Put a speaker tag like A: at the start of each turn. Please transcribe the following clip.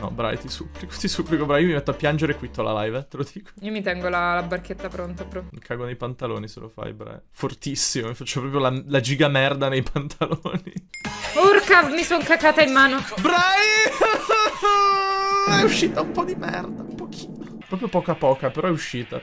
A: No, Brai, ti supplico, ti supplico, Brai. Io mi metto a piangere qui la live, eh, te lo dico.
B: Io mi tengo la, la barchetta
C: pronta, bro.
A: Mi cago nei pantaloni se lo fai, Brai. Fortissimo, mi faccio proprio la, la giga merda nei pantaloni.
C: Urca, mi sono cacata in mano. Brai!
D: è uscita un po' di merda, un pochino. Proprio poca poca, però è uscita.